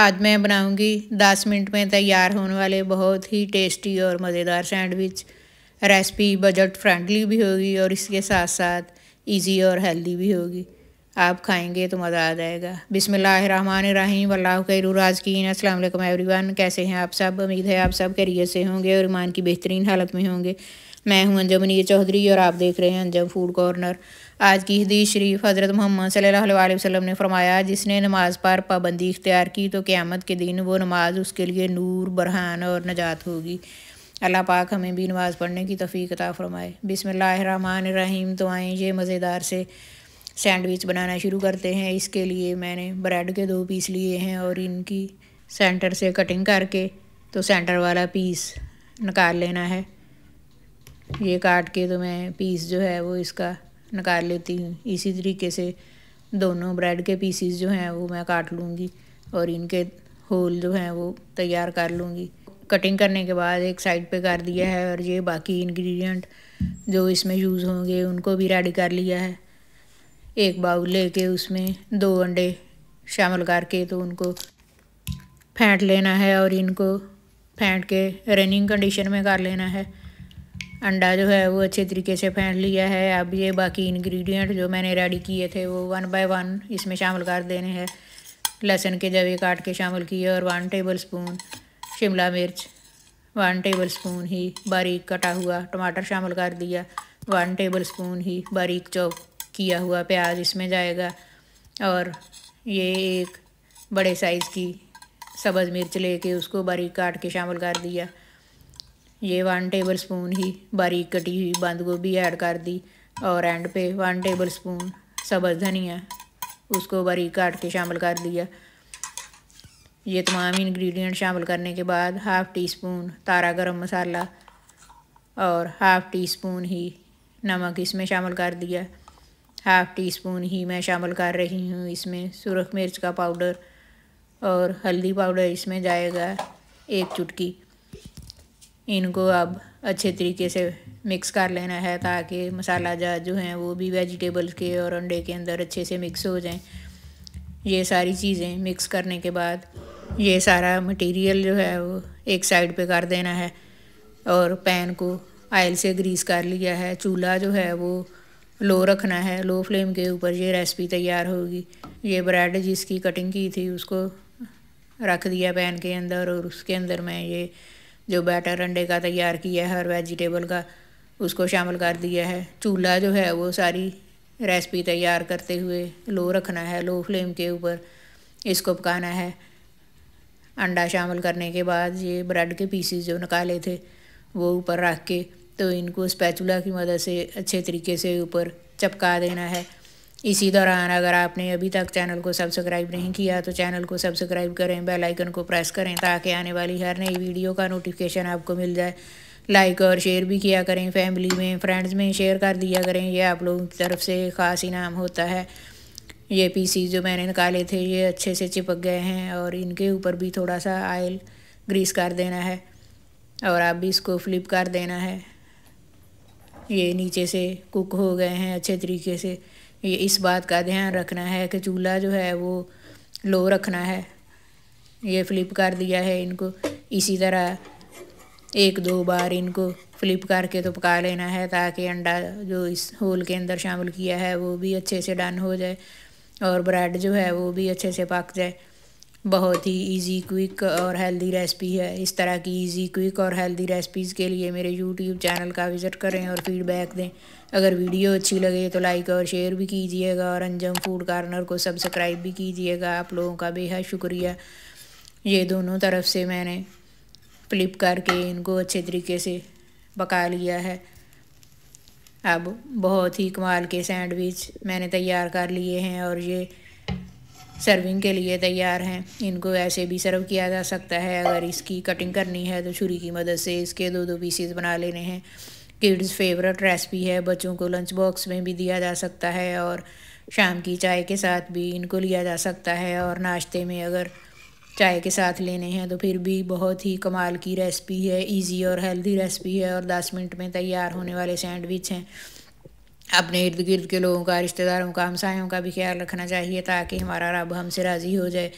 आज मैं बनाऊंगी दस मिनट में तैयार होने वाले बहुत ही टेस्टी और मज़ेदार सैंडविच रेसिपी बजट फ्रेंडली भी होगी और इसके साथ साथ इजी और हेल्दी भी होगी आप खाएंगे तो मज़ा आ जाएगा बिसमीम वल्लाकीन असलम वन कैसे हैं आप सब उम्मीद है आप सब करियर से होंगे और ईमान की बेहतरीन हालत में होंगे मैं हूं अंजम मनीर चौधरी और आप देख रहे हैं अंजम फूड कॉर्नर आज की हदीस शरीफ हज़रत मोहम्मद सल्लल्लाहु अलैहि वसल्लम ने फरमाया जिसने नमाज पर पाबंदी इख्तियार की तो क़्यामत के दिन वो नमाज उसके लिए नूर बरहान और नजात होगी अल्लाह पाक हमें भी नमाज़ पढ़ने की तफीकता अता फ़रमाए बिसमीम तो आएँ ये मज़ेदार से सैंडविच बनाना शुरू करते हैं इसके लिए मैंने ब्रेड के दो पीस लिए हैं और इनकी सेंटर से कटिंग करके तो सेंटर वाला पीस निकाल लेना है ये काट के तो मैं पीस जो है वो इसका निकाल लेती हूँ इसी तरीके से दोनों ब्रेड के पीसीस जो हैं वो मैं काट लूँगी और इनके होल जो हैं वो तैयार कर लूँगी कटिंग करने के बाद एक साइड पे कर दिया है और ये बाकी इंग्रेडिएंट जो इसमें यूज़ होंगे उनको भी रेडी कर लिया है एक बाउल लेके उसमें दो अंडे शामिल करके तो उनको फेंट लेना है और इनको फेंट के रनिंग कंडीशन में कर लेना है अंडा जो है वो अच्छे तरीके से फेंट लिया है अब ये बाकी इंग्रेडिएंट जो मैंने रेडी किए थे वो वन बाय वन इसमें शामिल कर देने हैं लहसुन के जवे काट के शामिल किए और वन टेबल स्पून शिमला मिर्च वन टेबल स्पून ही बारीक कटा हुआ टमाटर शामिल कर दिया वन टेबल स्पून ही बारीक चौक किया हुआ प्याज इसमें जाएगा और ये एक बड़े साइज़ की सब्ज़ मिर्च लेके उसको बारीक काट के शामिल कर दिया ये वन टेबल स्पून ही बारीक कटी हुई बंद गोभी ऐड कर दी और एंड पे वन टेबल स्पून सब्ज़ धनिया उसको बारीक काट के शामिल कर दिया ये तमाम इंग्रेडिएंट शामिल करने के बाद हाफ़ टी स्पून तारा गरम मसाला और हाफ़ टी स्पून ही नमक इसमें शामिल कर दिया हाफ़ टी स्पून ही मैं शामिल कर रही हूँ इसमें सुरख मिर्च का पाउडर और हल्दी पाउडर इसमें जाएगा एक चुटकी इनको अब अच्छे तरीके से मिक्स कर लेना है ताकि मसाला जात जो हैं वो भी वेजिटेबल्स के और अंडे के अंदर अच्छे से मिक्स हो जाएं ये सारी चीज़ें मिक्स करने के बाद ये सारा मटेरियल जो है वो एक साइड पे कर देना है और पैन को आयल से ग्रीस कर लिया है चूल्हा जो है वो लो रखना है लो फ्लेम के ऊपर ये रेसिपी तैयार होगी ये ब्रेड जिसकी कटिंग की थी उसको रख दिया पैन के अंदर और उसके अंदर मैं ये जो बैटर अंडे का तैयार किया है और वेजिटेबल का उसको शामिल कर दिया है चूल्हा जो है वो सारी रेसिपी तैयार करते हुए लो रखना है लो फ्लेम के ऊपर इसको पकाना है अंडा शामिल करने के बाद ये ब्रेड के पीसीस जो निकाले थे वो ऊपर रख के तो इनको स्पैचुला की मदद से अच्छे तरीके से ऊपर चपका देना है इसी दौरान अगर आपने अभी तक चैनल को सब्सक्राइब नहीं किया तो चैनल को सब्सक्राइब करें बेल आइकन को प्रेस करें ताकि आने वाली हर नई वीडियो का नोटिफिकेशन आपको मिल जाए लाइक और शेयर भी किया करें फैमिली में फ्रेंड्स में शेयर कर दिया करें यह आप लोगों की तरफ से ख़ास इनाम होता है ये पीसी जो मैंने निकाले थे ये अच्छे से चिपक गए हैं और इनके ऊपर भी थोड़ा सा आयल ग्रीस कर देना है और आप भी इसको फ्लिप कर देना है ये नीचे से कुक हो गए हैं अच्छे तरीके से ये इस बात का ध्यान रखना है कि चूल्हा जो है वो लो रखना है ये फ्लिप कर दिया है इनको इसी तरह एक दो बार इनको फ्लिप करके तो पका लेना है ताकि अंडा जो इस होल के अंदर शामिल किया है वो भी अच्छे से डन हो जाए और ब्रेड जो है वो भी अच्छे से पक जाए बहुत ही इजी क्विक और हेल्दी रेसिपी है इस तरह की इजी क्विक और हेल्दी रेसिपीज़ के लिए मेरे यूट्यूब चैनल का विज़िट करें और फीडबैक दें अगर वीडियो अच्छी लगे तो लाइक और शेयर भी कीजिएगा और अंजम फूड कार्नर को सब्सक्राइब भी कीजिएगा आप लोगों का बेहद शुक्रिया ये दोनों तरफ से मैंने फ्लिप करके इनको अच्छे तरीके से पका लिया है अब बहुत ही कमाल के सैंडविच मैंने तैयार कर लिए हैं और ये सर्विंग के लिए तैयार हैं इनको ऐसे भी सर्व किया जा सकता है अगर इसकी कटिंग करनी है तो छुरी की मदद से इसके दो दो पीसेज बना लेने हैं किड्स फेवरेट रेसिपी है बच्चों को लंच बॉक्स में भी दिया जा सकता है और शाम की चाय के साथ भी इनको लिया जा सकता है और नाश्ते में अगर चाय के साथ लेने हैं तो फिर भी बहुत ही कमाल की रेसिपी है इजी और हेल्दी रेसिपी है और 10 मिनट में तैयार होने वाले सैंडविच हैं अपने इर्द गिर्द के लोगों का रिश्तेदारों का हमसायों का भी ख्याल रखना चाहिए ताकि हमारा रब हमसे राज़ी हो जाए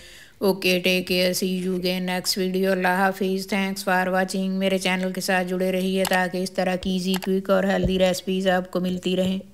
okay take care see you again next video अल्लाह हाफिज़ थैंक्स फॉर वाचिंग मेरे चैनल के साथ जुड़े रहिए ताकि इस तरह की ईजी क्विक और हेल्दी रेसिपीज़ आपको मिलती रहें